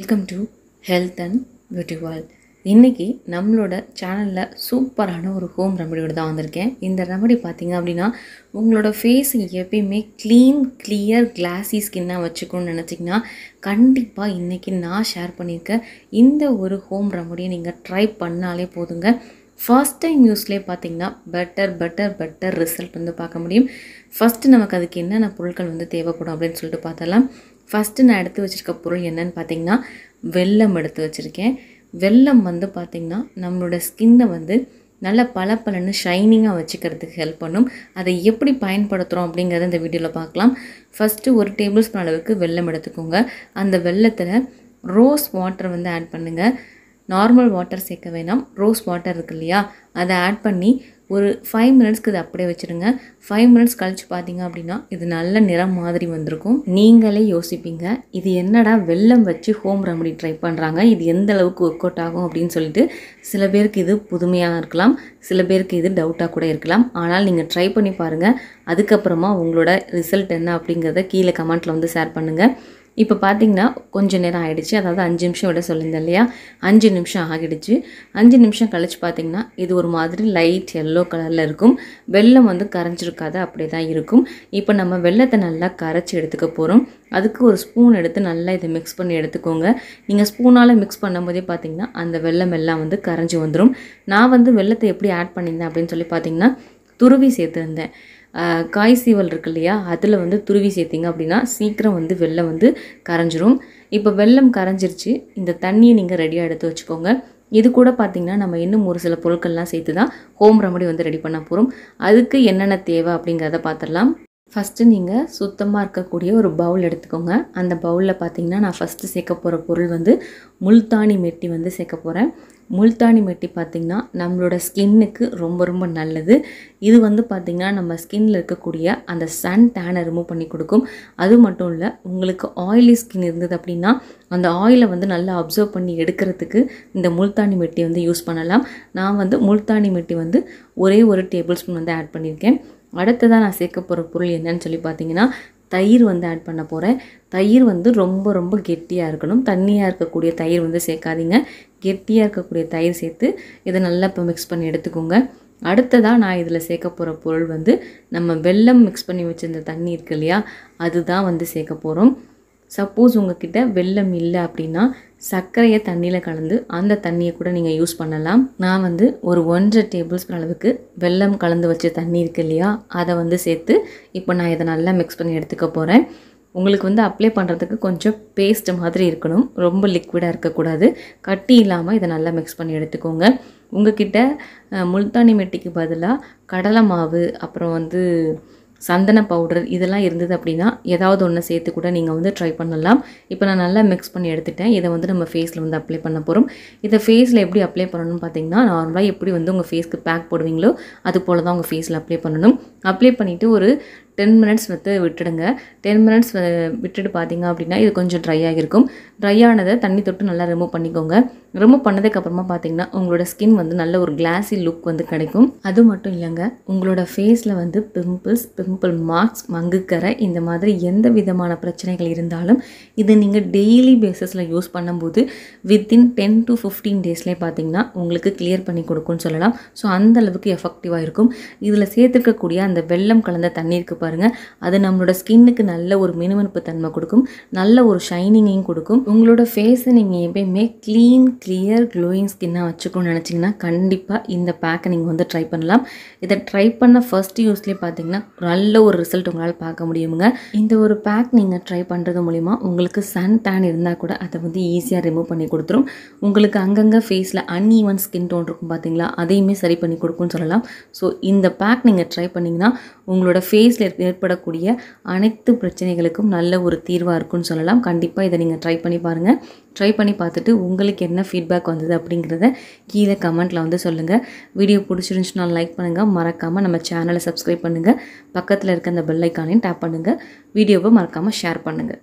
welcome to health and beauty world இன்றைக்கி நம்மளோட சேனலில் சூப்பரான ஒரு ஹோம் ரெமடியோடு தான் வந்திருக்கேன் இந்த ரெமடி பார்த்திங்க அப்படின்னா உங்களோட ஃபேஸ் எப்பயுமே க்ளீன் கிளியர் கிளாஸி ஸ்கின்னாக வச்சுக்கணும்னு நினச்சிங்கன்னா கண்டிப்பாக இன்றைக்கி நான் ஷேர் பண்ணியிருக்கேன் இந்த ஒரு ஹோம் ரெமடியை நீங்கள் ட்ரை பண்ணாலே போதுங்க ஃபர்ஸ்ட் டைம் யூஸ்லேயே பார்த்திங்கன்னா பெட்டர் பெட்டர் பெட்டர் ரிசல்ட் வந்து பார்க்க முடியும் ஃபஸ்ட்டு நமக்கு அதுக்கு என்னென்ன பொருட்கள் வந்து தேவைப்படும் அப்படின்னு சொல்லிட்டு பார்த்தலாம் ஃபஸ்ட்டு நான் எடுத்து வச்சுருக்க பொருள் என்னென்னு பார்த்திங்கன்னா வெள்ளம் எடுத்து வச்சுருக்கேன் வெள்ளம் வந்து பார்த்திங்கன்னா நம்மளோட ஸ்கின்னை வந்து நல்ல பல பலன்னு ஷைனிங்காக வச்சுக்கிறதுக்கு ஹெல்ப் பண்ணும் அதை எப்படி பயன்படுத்துகிறோம் அப்படிங்கிறத இந்த வீடியோவில் பார்க்கலாம் ஃபஸ்ட்டு ஒரு டேபிள் ஸ்பூன் அளவுக்கு வெள்ளம் எடுத்துக்கோங்க அந்த வெள்ளத்தில் ரோஸ் வாட்டர் வந்து ஆட் பண்ணுங்கள் நார்மல் வாட்டர் சேர்க்க வேணாம் ரோஸ் வாட்டர் இருக்கு இல்லையா அதை ஆட் பண்ணி ஒரு ஃபைவ் மினிட்ஸ்க்கு இது அப்படியே வச்சுருங்க ஃபைவ் மினிட்ஸ் கழித்து பார்த்தீங்க அப்படின்னா இது நல்ல நிறம் மாதிரி வந்திருக்கும் நீங்களே யோசிப்பீங்க இது என்னடா வெள்ளம் வச்சு ஹோம் ரெமடி ட்ரை பண்ணுறாங்க இது எந்த அளவுக்கு ஒர்க் அவுட் ஆகும் அப்படின்னு சொல்லிட்டு சில பேருக்கு இது புதுமையாக இருக்கலாம் சில பேருக்கு இது டவுட்டாக கூட இருக்கலாம் ஆனால் நீங்கள் ட்ரை பண்ணி பாருங்கள் அதுக்கப்புறமா உங்களோட ரிசல்ட் என்ன அப்படிங்கிறத கீழே கமெண்ட்டில் வந்து ஷேர் பண்ணுங்கள் இப்போ பார்த்திங்கன்னா கொஞ்சம் நேரம் ஆகிடுச்சு அதாவது அஞ்சு நிமிஷம் விட சொல்லியிருந்தேன் இல்லையா அஞ்சு நிமிஷம் ஆகிடுச்சு அஞ்சு நிமிஷம் கழித்து பார்த்திங்கன்னா இது ஒரு மாதிரி லைட் எல்லோ கலரில் இருக்கும் வெள்ளம் வந்து கரைஞ்சிருக்காது அப்படியே தான் இருக்கும் இப்போ நம்ம வெள்ளத்தை நல்லா கரைச்சி எடுத்துக்க போகிறோம் அதுக்கு ஒரு ஸ்பூன் எடுத்து நல்லா இதை மிக்ஸ் பண்ணி எடுத்துக்கோங்க நீங்கள் ஸ்பூனால் மிக்ஸ் பண்ணும்போதே பார்த்திங்கன்னா அந்த வெள்ளம் எல்லாம் வந்து கரைஞ்சி வந்துடும் நான் வந்து வெள்ளத்தை எப்படி ஆட் பண்ணியிருந்தேன் அப்படின்னு சொல்லி பார்த்திங்கன்னா துருவி சேர்த்துருந்தேன் காய் சீவல் இருக்கு இல்லையா அதில் வந்து துருவி சேர்த்திங்க அப்படின்னா சீக்கிரம் வந்து வெள்ளம் வந்து கரைஞ்சிரும் இப்போ வெள்ளம் கரைஞ்சிருச்சு இந்த தண்ணியை நீங்கள் ரெடியாக எடுத்து வச்சுக்கோங்க இது கூட பார்த்திங்கன்னா நம்ம இன்னும் ஒரு சில பொருட்கள்லாம் சேர்த்து தான் ஹோம் ரெமடி வந்து ரெடி பண்ண போகிறோம் அதுக்கு என்னென்ன தேவை அப்படிங்கிறத பார்த்துடலாம் ஃபஸ்ட்டு நீங்கள் சுத்தமாக இருக்கக்கூடிய ஒரு பவுல் எடுத்துக்கோங்க அந்த பவுலில் பார்த்தீங்கன்னா நான் ஃபஸ்ட்டு சேர்க்க போகிற பொருள் வந்து முல்தானி மெட்டி வந்து சேர்க்க போகிறேன் முல்தானி மெட்டி பார்த்திங்கன்னா நம்மளோட ஸ்கின்னுக்கு ரொம்ப ரொம்ப நல்லது இது வந்து பார்த்திங்கன்னா நம்ம ஸ்கின்னில் இருக்கக்கூடிய அந்த சன் டேனை ரிமூவ் பண்ணி கொடுக்கும் அது மட்டும் இல்லை உங்களுக்கு ஆயிலி ஸ்கின் இருந்தது அப்படின்னா அந்த ஆயிலை வந்து நல்லா அப்சர்வ் பண்ணி எடுக்கிறதுக்கு இந்த முல்தானி மெட்டி வந்து யூஸ் பண்ணலாம் நான் வந்து முல்தானி மெட்டி வந்து ஒரே ஒரு டேபிள் ஸ்பூன் வந்து ஆட் பண்ணியிருக்கேன் அடுத்ததாக நான் சேர்க்க போகிற பொருள் என்னன்னு சொல்லி பார்த்தீங்கன்னா தயிர் வந்து ஆட் பண்ண போகிறேன் தயிர் வந்து ரொம்ப ரொம்ப கெட்டியாக இருக்கணும் தண்ணியாக இருக்கக்கூடிய தயிர் வந்து சேர்க்காதீங்க கெட்டியாக இருக்கக்கூடிய தயிர் சேர்த்து இதை நல்லா இப்போ மிக்ஸ் பண்ணி எடுத்துக்கோங்க அடுத்ததாக நான் இதில் சேர்க்க போகிற பொருள் வந்து நம்ம வெல்லம் மிக்ஸ் பண்ணி வச்சுருந்த தண்ணி இருக்கு இல்லையா அதுதான் வந்து சேர்க்க போகிறோம் சப்போஸ் உங்ககிட்ட வெள்ளம் இல்லை அப்படின்னா சர்க்கரையை தண்ணியில் கலந்து அந்த தண்ணியை கூட நீங்கள் யூஸ் பண்ணலாம் நான் வந்து ஒரு ஒன்றரை டேபிள் ஸ்பூன் அளவுக்கு வெள்ளம் கலந்து வச்ச தண்ணி இருக்குது இல்லையா அதை வந்து சேர்த்து இப்போ நான் இதை நல்லா மிக்ஸ் பண்ணி எடுத்துக்க போகிறேன் உங்களுக்கு வந்து அப்ளை பண்ணுறதுக்கு கொஞ்சம் பேஸ்ட் மாதிரி இருக்கணும் ரொம்ப லிக்விடாக இருக்கக்கூடாது கட்டி இல்லாமல் இதை நல்லா மிக்ஸ் பண்ணி எடுத்துக்கோங்க உங்ககிட்ட முல்தானி மெட்டிக்கு பதிலாக கடலை மாவு அப்புறம் வந்து சந்தன பவுடர் இதெல்லாம் இருந்தது அப்படின்னா ஏதாவது ஒன்று சேர்த்து கூட நீங்கள் வந்து ட்ரை பண்ணலாம் இப்போ நான் நல்லா மிக்ஸ் பண்ணி எடுத்துட்டேன் இதை வந்து நம்ம ஃபேஸில் வந்து அப்ளை பண்ண போகிறோம் இதை ஃபேஸில் எப்படி அப்ளை பண்ணணும்னு பார்த்தீங்கன்னா நார்மலாக எப்படி வந்து உங்கள் ஃபேஸ்க்கு பேக் போடுவீங்களோ அது போல் தான் உங்கள் ஃபேஸில் அப்ளை பண்ணணும் அப்ளை பண்ணிவிட்டு ஒரு டென் மினிட்ஸ் வந்து விட்டுடுங்க டென் மினிட்ஸ் விட்டுட்டு பார்த்தீங்க அப்படின்னா இது கொஞ்சம் ட்ரை ஆகிருக்கும் ட்ரை ஆனதை தண்ணி தொட்டு நல்லா ரிமூவ் பண்ணிக்கோங்க ரிமூவ் பண்ணதுக்கப்புறமா பார்த்தீங்கன்னா உங்களோட ஸ்கின் வந்து நல்ல ஒரு கிளாஸி லுக் வந்து கிடைக்கும் அது மட்டும் இல்லைங்க உங்களோட ஃபேஸில் வந்து பிம்பிள்ஸ் பிம்பிள் மார்க்ஸ் மங்குக்கரை இந்த மாதிரி எந்த விதமான பிரச்சனைகள் இருந்தாலும் இதை நீங்கள் டெய்லி பேஸஸில் யூஸ் பண்ணும்போது வித்தின் டென் டு ஃபிஃப்டீன் டேஸ்லேயே பார்த்தீங்கன்னா உங்களுக்கு கிளியர் பண்ணி கொடுக்கும்னு சொல்லலாம் ஸோ அந்த அளவுக்கு எஃபெக்டிவாக இருக்கும் இதில் சேர்த்துருக்கக்கூடிய அந்த வெள்ளம் கலந்த தண்ணீருக்கு பாருங்கள் அது நம்மளோட ஸ்கின்னுக்கு நல்ல ஒரு மினுமனுப்பு தன்மை கொடுக்கும் நல்ல ஒரு ஷைனிங்கையும் கொடுக்கும் உங்களோட ஃபேஸை நீங்கள் எப்பயுமே க்ளீன் கிளியர் க்ளோயிங் ஸ்கின்னாக வச்சுக்கணும்னு நினச்சிங்கன்னா கண்டிப்பாக இந்த பேக்கை நீங்கள் வந்து ட்ரை பண்ணலாம் இதை ட்ரை பண்ண ஃபர்ஸ்ட் யூஸ்லேயே பார்த்தீங்கன்னா நல்ல ஒரு ரிசல்ட் உங்களால் பார்க்க முடியுங்க இந்த ஒரு பேக் நீங்கள் ட்ரை பண்ணுறது மூலிமா உங்களுக்கு சன் டேன் இருந்தால் கூட அதை வந்து ஈஸியாக ரிமூவ் பண்ணி கொடுத்துரும் உங்களுக்கு அங்கங்கே ஃபேஸில் அன்இவன் ஸ்கின் டோன் இருக்கும் பார்த்தீங்களா அதையுமே சரி பண்ணி கொடுக்கும்னு சொல்லலாம் ஸோ இந்த பேக் நீங்கள் ட்ரை பண்ணிங்கன்னா உங்களோட ஃபேஸில் ஏற்படக்கூடிய அனைத்து பிரச்சனைகளுக்கும் நல்ல ஒரு தீர்வாக இருக்குன்னு சொல்லலாம் கண்டிப்பாக இதை நீங்கள் ட்ரை பண்ணி பாருங்கள் ட்ரை பண்ணி பார்த்துட்டு உங்களுக்கு என்ன ஃபீட்பேக் வந்தது அப்படிங்கிறத கீழே கமெண்ட்டில் வந்து சொல்லுங்கள் வீடியோ பிடிச்சிருந்துச்சுன்னா லைக் பண்ணுங்கள் மறக்காமல் நம்ம சேனலை சப்ஸ்கிரைப் பண்ணுங்கள் பக்கத்தில் இருக்க அந்த பெல்லைக்கானையும் டேப் பண்ணுங்கள் வீடியோவை மறக்காமல் ஷேர் பண்ணுங்கள்